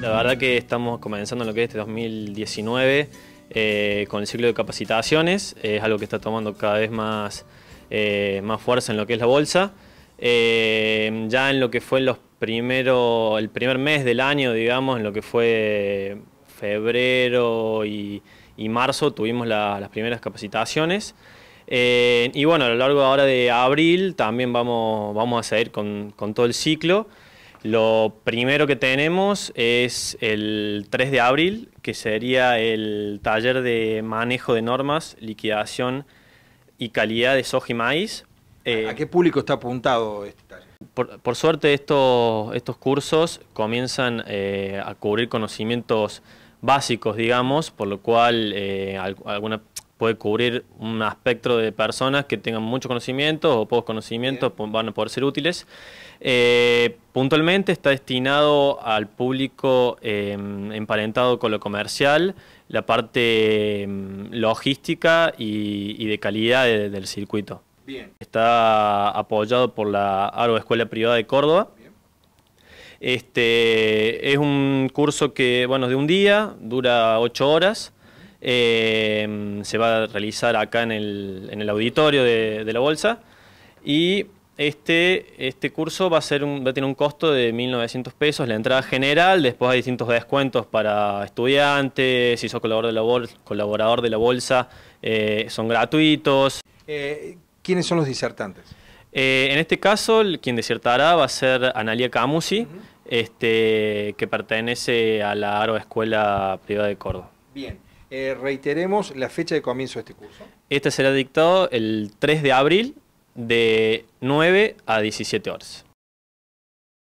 La verdad que estamos comenzando lo que es este 2019 eh, con el ciclo de capacitaciones, es algo que está tomando cada vez más, eh, fuerza en lo que es la bolsa. Eh, ya en lo que fue primero, el primer mes del año, digamos, en lo que fue febrero y, marzo, tuvimos las primeras capacitaciones. y bueno, a lo largo ahora de abril también vamos, a seguir con todo el ciclo. Lo primero que tenemos es el 3 de abril, que sería el taller de manejo de normas, liquidación y calidad de soja y maíz. ¿A eh, qué público está apuntado este taller? Por, suerte estos, estos cursos comienzan eh, a cubrir conocimientos básicos, digamos, por lo cual eh, alguna, puede cubrir un aspecto de personas que tengan mucho conocimiento o pocos conocimientos, van a poder ser útiles. Eh, puntualmente está destinado al público em, emparentado con lo comercial, la parte em, logística y, de calidad del circuito. Está apoyado por la Aro Escuela Privada de Córdoba. Este, es un curso que, bueno, de un día, dura ocho horas. Em, se va a realizar acá en el, auditorio de, la Bolsa y este, este curso va a, ser tener un costo de 1.900 pesos, la entrada general, después hay distintos descuentos para estudiantes, si sos colaborador de la, Bolsa, eh, son gratuitos. Eh, ¿Quiénes son los disertantes? Eh, en este caso, quien disertará va a ser Analia Camusi, este, que pertenece a la ARO Escuela Privada de Córdoba. Bien. Eh, reiteremos la fecha de comienzo de este curso. Este será dictado el 3 de abril de 9 a 17 horas.